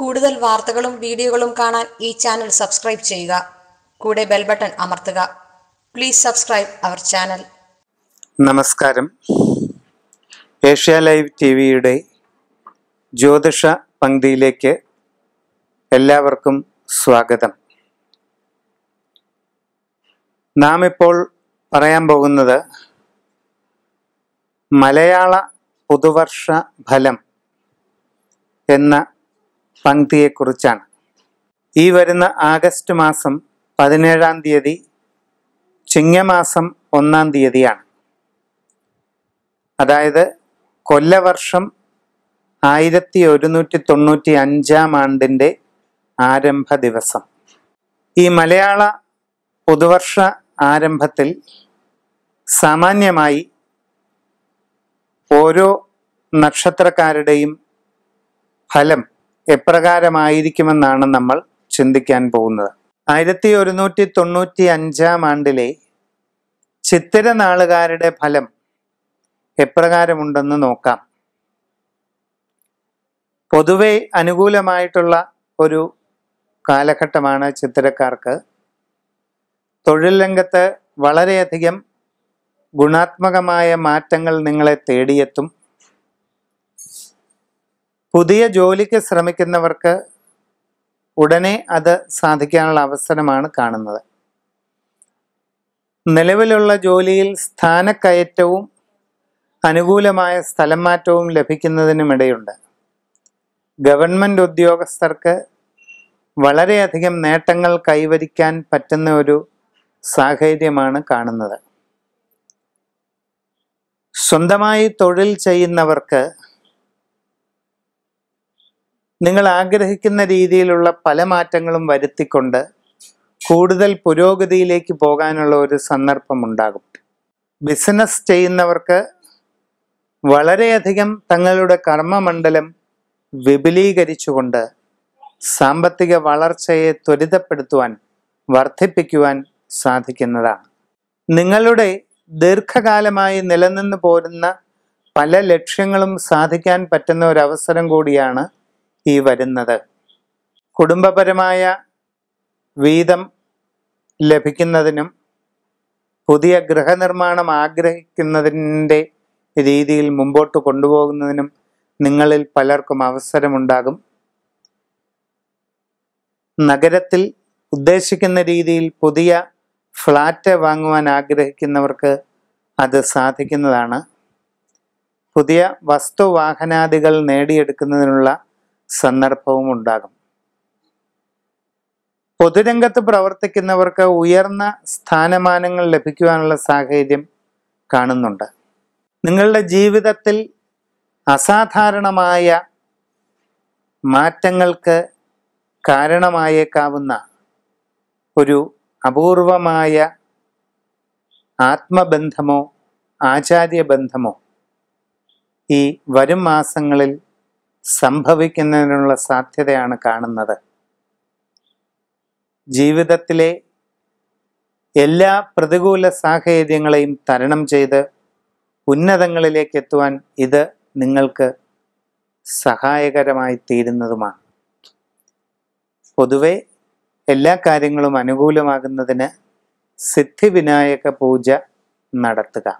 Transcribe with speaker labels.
Speaker 1: കൂടുതൽ വാർത്തകളും വീഡിയോകളും കാണാൻ ഈ ചാനൽ സബ്സ്ക്രൈബ് ചെയ്യുക കൂടെ ബെൽ ബട്ടൺ അമർത്തുക പ്ലീസ് സബ്സ്ക്രൈബ് അവർ ചാനൽ നമസ്കാരം ഏഷ്യ ലൈവ് ടി വിയുടെ ജ്യോതിഷ പങ്ക്തിയിലേക്ക് എല്ലാവർക്കും സ്വാഗതം നാം ഇപ്പോൾ പറയാൻ പോകുന്നത് മലയാള പുതുവർഷ ഫലം എന്ന പങ്ക്തിയെക്കുറിച്ചാണ് ഈ വരുന്ന ആഗസ്റ്റ് മാസം പതിനേഴാം തീയതി ചിങ്ങമാസം ഒന്നാം തീയതിയാണ് അതായത് കൊല്ലവർഷം ആയിരത്തി ഒരുന്നൂറ്റി തൊണ്ണൂറ്റി അഞ്ചാം ആണ്ടിൻ്റെ ആരംഭ ദിവസം ഈ മലയാള പുതുവർഷ ആരംഭത്തിൽ സാമാന്യമായി ഓരോ നക്ഷത്രക്കാരുടെയും ഫലം എപ്രകാരമായിരിക്കുമെന്നാണ് നമ്മൾ ചിന്തിക്കാൻ പോകുന്നത് ആയിരത്തി ഒരുന്നൂറ്റി തൊണ്ണൂറ്റി അഞ്ചാം ആണ്ടിലെ ചിത്തിര നാളുകാരുടെ ഫലം എപ്രകാരമുണ്ടെന്ന് നോക്കാം പൊതുവെ അനുകൂലമായിട്ടുള്ള ഒരു കാലഘട്ടമാണ് ചിത്തിരക്കാർക്ക് തൊഴിൽ രംഗത്ത് വളരെയധികം ഗുണാത്മകമായ മാറ്റങ്ങൾ നിങ്ങളെ തേടിയെത്തും പുതിയ ജോലിക്ക് ശ്രമിക്കുന്നവർക്ക് ഉടനെ അത് സാധിക്കാനുള്ള അവസരമാണ് കാണുന്നത് നിലവിലുള്ള ജോലിയിൽ സ്ഥാനക്കയറ്റവും അനുകൂലമായ സ്ഥലം മാറ്റവും ലഭിക്കുന്നതിനുമിടയുണ്ട് ഗവൺമെൻറ് ഉദ്യോഗസ്ഥർക്ക് വളരെയധികം നേട്ടങ്ങൾ കൈവരിക്കാൻ പറ്റുന്ന ഒരു സാഹചര്യമാണ് കാണുന്നത് സ്വന്തമായി തൊഴിൽ ചെയ്യുന്നവർക്ക് നിങ്ങൾ ആഗ്രഹിക്കുന്ന രീതിയിലുള്ള പല മാറ്റങ്ങളും വരുത്തിക്കൊണ്ട് കൂടുതൽ പുരോഗതിയിലേക്ക് പോകാനുള്ള ഒരു സന്ദർഭമുണ്ടാകും ബിസിനസ് ചെയ്യുന്നവർക്ക് വളരെയധികം തങ്ങളുടെ കർമ്മമണ്ഡലം വിപുലീകരിച്ചുകൊണ്ട് സാമ്പത്തിക വളർച്ചയെ ത്വരിതപ്പെടുത്തുവാൻ വർദ്ധിപ്പിക്കുവാൻ സാധിക്കുന്നതാണ് നിങ്ങളുടെ ദീർഘകാലമായി നിലനിന്നു പോരുന്ന പല ലക്ഷ്യങ്ങളും സാധിക്കാൻ പറ്റുന്ന ഒരവസരം കൂടിയാണ് ഈ വരുന്നത് കുടുംബപരമായ വീതം ലഭിക്കുന്നതിനും പുതിയ ഗൃഹനിർമ്മാണം ആഗ്രഹിക്കുന്നതിൻ്റെ രീതിയിൽ മുമ്പോട്ട് കൊണ്ടുപോകുന്നതിനും നിങ്ങളിൽ പലർക്കും അവസരമുണ്ടാകും നഗരത്തിൽ ഉദ്ദേശിക്കുന്ന രീതിയിൽ പുതിയ ഫ്ലാറ്റ് വാങ്ങുവാൻ ആഗ്രഹിക്കുന്നവർക്ക് അത് സാധിക്കുന്നതാണ് പുതിയ വസ്തുവാഹനാദികൾ നേടിയെടുക്കുന്നതിനുള്ള സന്ദർഭവും ഉണ്ടാകും പൊതുരംഗത്ത് പ്രവർത്തിക്കുന്നവർക്ക് ഉയർന്ന സ്ഥാനമാനങ്ങൾ ലഭിക്കുവാനുള്ള സാഹചര്യം കാണുന്നുണ്ട് നിങ്ങളുടെ ജീവിതത്തിൽ അസാധാരണമായ മാറ്റങ്ങൾക്ക് കാരണമായേക്കാവുന്ന ഒരു അപൂർവമായ ആത്മബന്ധമോ ആചാര്യബന്ധമോ ഈ വരും മാസങ്ങളിൽ സംഭവിക്കുന്നതിനുള്ള സാധ്യതയാണ് കാണുന്നത് ജീവിതത്തിലെ എല്ലാ പ്രതികൂല സാഹചര്യങ്ങളെയും തരണം ചെയ്ത് ഉന്നതങ്ങളിലേക്ക് എത്തുവാൻ ഇത് നിങ്ങൾക്ക് സഹായകരമായി തീരുന്നതുമാണ് പൊതുവെ എല്ലാ കാര്യങ്ങളും അനുകൂലമാകുന്നതിന് സിദ്ധിവിനായക പൂജ നടത്തുക